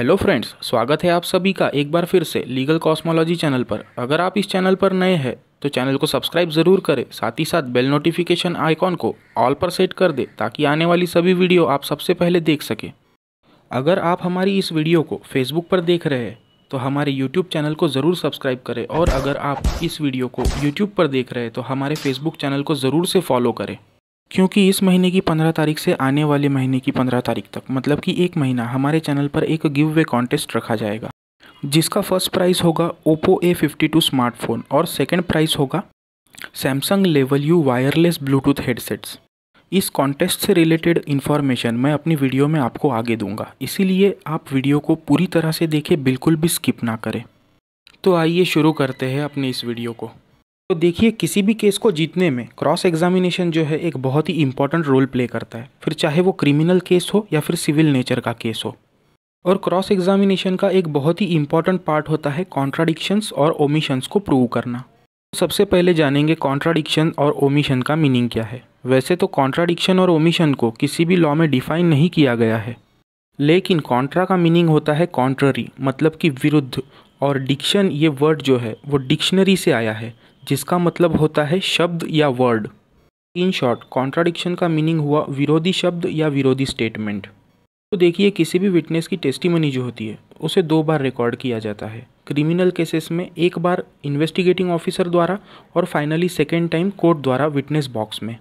hello friends स्वागत है आप सभी का एक बार फिर से लीगल कॉस्मोलॉजी चैनल पर अगर आप इस चैनल पर नए हैं तो चैनल को सब्सक्राइब ज़रूर करें साथ ही साथ बेल नोटिफिकेशन आइकॉन को ऑल पर सेट कर दें ताकि आने वाली सभी वीडियो आप सबसे पहले देख सकें अगर आप हमारी इस वीडियो को फेसबुक पर देख रहे हैं तो हमारे यूट्यूब चैनल को ज़रूर सब्सक्राइब करें और अगर आप इस वीडियो को यूट्यूब पर देख रहे हैं तो हमारे फेसबुक चैनल को ज़रूर से फॉलो करें क्योंकि इस महीने की पंद्रह तारीख से आने वाले महीने की पंद्रह तारीख तक मतलब कि एक महीना हमारे चैनल पर एक गिव वे कॉन्टेस्ट रखा जाएगा जिसका फर्स्ट प्राइज़ होगा Oppo A fifty two smartphone और सेकेंड प्राइज़ होगा Samsung level U wireless Bluetooth headsets इस कॉन्टेस्ट से रिलेटेड इन्फॉर्मेशन मैं अपनी वीडियो में आपको आगे दूंगा इसीलिए आप वीडियो को पूरी तरह से देखें बिल्कुल भी स्किप ना करें तो आइए शुरू करते हैं अपने इस वीडियो को तो देखिए किसी भी केस को जीतने में क्रॉस एग्जामिनेशन जो है एक बहुत ही इंपॉर्टेंट रोल प्ले करता है फिर चाहे वो क्रिमिनल केस हो या फिर सिविल नेचर का केस हो और क्रॉस एग्जामिनेशन का एक बहुत ही इंपॉर्टेंट पार्ट होता है कॉन्ट्राडिक्शंस और ओमिशंस को प्रूव करना सबसे पहले जानेंगे कॉन्ट्राडिक्शन और ओमिशन का मीनिंग क्या है वैसे तो कॉन्ट्राडिक्शन और ओमिशन को किसी भी लॉ में डिफाइन नहीं किया गया है लेकिन कॉन्ट्रा का मीनिंग होता है कॉन्ट्ररी मतलब कि विरुद्ध और डिक्शन ये वर्ड जो है वो डिक्शनरी से आया है जिसका मतलब होता है शब्द या वर्ड इन शॉर्ट कॉन्ट्राडिक्शन का मीनिंग हुआ विरोधी शब्द या विरोधी स्टेटमेंट तो देखिए किसी भी विटनेस की टेस्टिमनी जो होती है उसे दो बार रिकॉर्ड किया जाता है क्रिमिनल केसेस में एक बार इन्वेस्टिगेटिंग ऑफिसर द्वारा और फाइनली सेकेंड टाइम कोर्ट द्वारा विटनेस बॉक्स में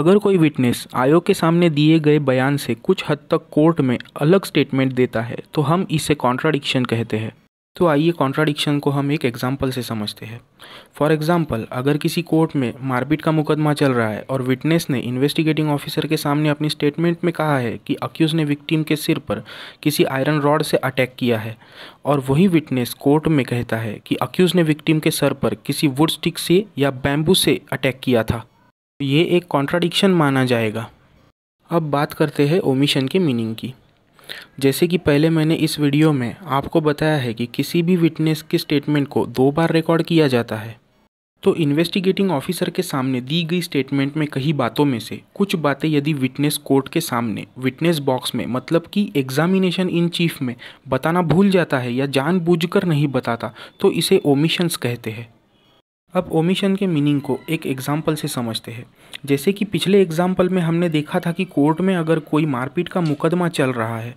अगर कोई विटनेस आयोग के सामने दिए गए बयान से कुछ हद तक कोर्ट में अलग स्टेटमेंट देता है तो हम इसे कॉन्ट्राडिक्शन कहते हैं तो आइए कॉन्ट्राडिक्शन को हम एक एग्जाम्पल से समझते हैं फॉर एग्जाम्पल अगर किसी कोर्ट में मारपीट का मुकदमा चल रहा है और विटनेस ने इन्वेस्टिगेटिंग ऑफिसर के सामने अपनी स्टेटमेंट में कहा है कि अक्यूज़ ने विक्टिम के सिर पर किसी आयरन रॉड से अटैक किया है और वही विटनेस कोर्ट में कहता है कि अक्यूज़ ने विक्टिम के सर पर किसी वुड स्टिक से या बैम्बू से अटैक किया था ये एक कॉन्ट्राडिक्शन माना जाएगा अब बात करते हैं ओमिशन के मीनिंग की जैसे कि पहले मैंने इस वीडियो में आपको बताया है कि किसी भी विटनेस के स्टेटमेंट को दो बार रिकॉर्ड किया जाता है तो इन्वेस्टिगेटिंग ऑफिसर के सामने दी गई स्टेटमेंट में कही बातों में से कुछ बातें यदि विटनेस कोर्ट के सामने विटनेस बॉक्स में मतलब कि एग्जामिनेशन इन चीफ में बताना भूल जाता है या जानबूझकर नहीं बताता तो इसे ओमिशंस कहते हैं अब ओमिशन के मीनिंग को एक एग्जाम्पल से समझते हैं जैसे कि पिछले एग्जाम्पल में हमने देखा था कि कोर्ट में अगर कोई मारपीट का मुकदमा चल रहा है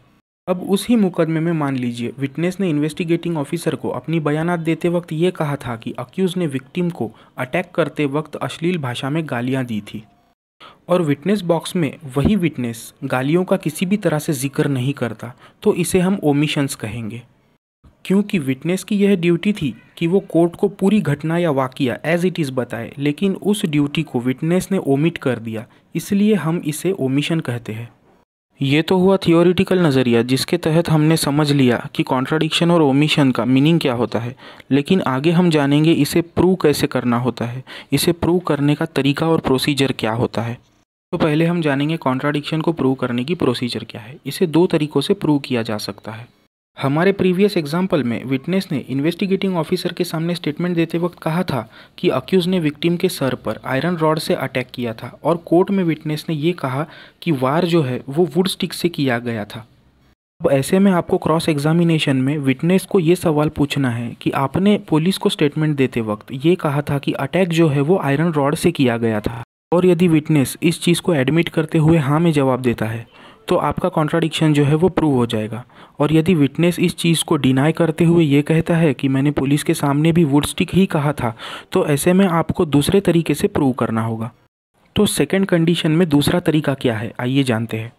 अब उस ही मुकदमे में मान लीजिए विटनेस ने इन्वेस्टिगेटिंग ऑफिसर को अपनी बयानात देते वक्त ये कहा था कि अक्यूज़ ने विक्टिम को अटैक करते वक्त अश्लील भाषा में गालियाँ दी थी और विटनेस बॉक्स में वही विटनेस गालियों का किसी भी तरह से जिक्र नहीं करता तो इसे हम ओमिशंस कहेंगे क्योंकि विटनेस की यह ड्यूटी थी कि वो कोर्ट को पूरी घटना या वाक्य एज इट इज़ बताए लेकिन उस ड्यूटी को विटनेस ने ओमिट कर दिया इसलिए हम इसे ओमिशन कहते हैं ये तो हुआ थियोरिटिकल नज़रिया जिसके तहत हमने समझ लिया कि कॉन्ट्राडिक्शन और ओमिशन का मीनिंग क्या होता है लेकिन आगे हम जानेंगे इसे प्रूव कैसे करना होता है इसे प्रूव करने का तरीका और प्रोसीजर क्या होता है तो पहले हम जानेंगे कॉन्ट्राडिक्शन को प्रूव करने की प्रोसीजर क्या है इसे दो तरीक़ों से प्रूव किया जा सकता है हमारे प्रीवियस एग्जाम्पल में विटनेस ने इन्वेस्टिगेटिंग ऑफिसर के सामने स्टेटमेंट देते वक्त कहा था कि अक्यूज ने विक्टिम के सर पर आयरन रॉड से अटैक किया था और कोर्ट में विटनेस ने यह कहा कि वार जो है वो वुड स्टिक से किया गया था अब ऐसे में आपको क्रॉस एग्जामिनेशन में विटनेस को ये सवाल पूछना है कि आपने पुलिस को स्टेटमेंट देते वक्त ये कहा था कि अटैक जो है वो आयरन रॉड से किया गया था और यदि विटनेस इस चीज़ को एडमिट करते हुए हाँ में जवाब देता है तो आपका कॉन्ट्राडिक्शन जो है वो प्रूव हो जाएगा और यदि विटनेस इस चीज़ को डिनाई करते हुए ये कहता है कि मैंने पुलिस के सामने भी वुड स्टिक ही कहा था तो ऐसे में आपको दूसरे तरीके से प्रूव करना होगा तो सेकेंड कंडीशन में दूसरा तरीका क्या है आइए जानते हैं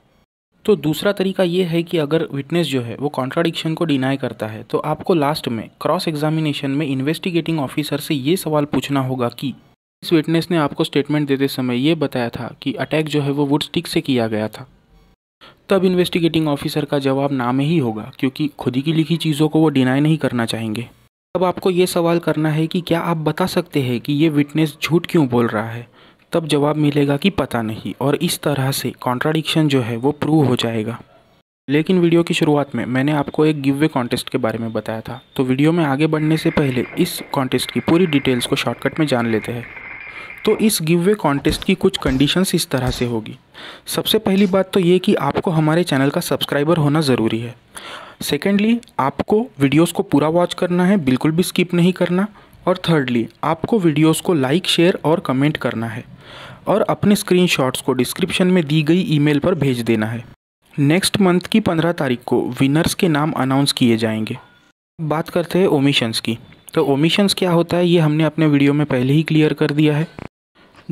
तो दूसरा तरीका ये है कि अगर विटनेस जो है वो कॉन्ट्राडिक्शन को डिनाई करता है तो आपको लास्ट में क्रॉस एग्जामिनेशन में इन्वेस्टिगेटिंग ऑफिसर से ये सवाल पूछना होगा कि इस विटनेस ने आपको स्टेटमेंट देते समय ये बताया था कि अटैक जो है वो वुड स्टिक से किया गया था तब इन्वेस्टिगेटिंग ऑफिसर का जवाब ना में ही होगा क्योंकि खुद ही की लिखी चीज़ों को वो डिनाई नहीं करना चाहेंगे तब आपको ये सवाल करना है कि क्या आप बता सकते हैं कि ये विटनेस झूठ क्यों बोल रहा है तब जवाब मिलेगा कि पता नहीं और इस तरह से कॉन्ट्राडिक्शन जो है वो प्रूव हो जाएगा लेकिन वीडियो की शुरुआत में मैंने आपको एक गिव वे कॉन्टेस्ट के बारे में बताया था तो वीडियो में आगे बढ़ने से पहले इस कॉन्टेस्ट की पूरी डिटेल्स को शॉर्टकट में जान लेते हैं तो इस गिव वे कॉन्टेस्ट की कुछ कंडीशंस इस तरह से होगी सबसे पहली बात तो ये कि आपको हमारे चैनल का सब्सक्राइबर होना ज़रूरी है सेकेंडली आपको वीडियोस को पूरा वॉच करना है बिल्कुल भी स्किप नहीं करना और थर्डली आपको वीडियोस को लाइक शेयर और कमेंट करना है और अपने स्क्रीन को डिस्क्रिप्शन में दी गई ई पर भेज देना है नेक्स्ट मंथ की पंद्रह तारीख को विनर्स के नाम अनाउंस किए जाएंगे बात करते हैं ओमिशंस की तो ओमिशंस क्या होता है ये हमने अपने वीडियो में पहले ही क्लियर कर दिया है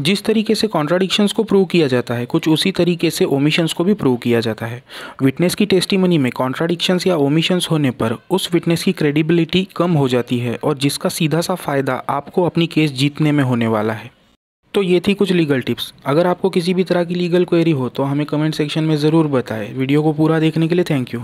जिस तरीके से कॉन्ट्राडिक्शंस को प्रूव किया जाता है कुछ उसी तरीके से ओमिशंस को भी प्रूव किया जाता है विटनेस की टेस्टिमनी में कॉन्ट्राडिक्शंस या ओमिशंस होने पर उस विटनेस की क्रेडिबिलिटी कम हो जाती है और जिसका सीधा सा फ़ायदा आपको अपनी केस जीतने में होने वाला है तो ये थी कुछ लीगल टिप्स अगर आपको किसी भी तरह की लीगल क्वेरी हो तो हमें कमेंट सेक्शन में ज़रूर बताएं वीडियो को पूरा देखने के लिए थैंक यू